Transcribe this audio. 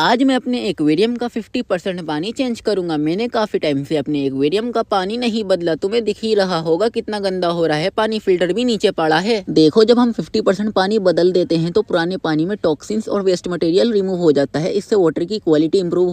आज मैं अपने एक्वेरियम का 50 परसेंट पानी चेंज करूंगा मैंने काफ़ी टाइम से अपने एक्वेरियम का पानी नहीं बदला तुम्हें दिख ही रहा होगा कितना गंदा हो रहा है पानी फिल्टर भी नीचे पड़ा है देखो जब हम 50 परसेंट पानी बदल देते हैं तो पुराने पानी में टॉक्सिन्स और वेस्ट मटेरियल रिमूव हो जाता है इससे वाटर की क्वालिटी इंप्रूव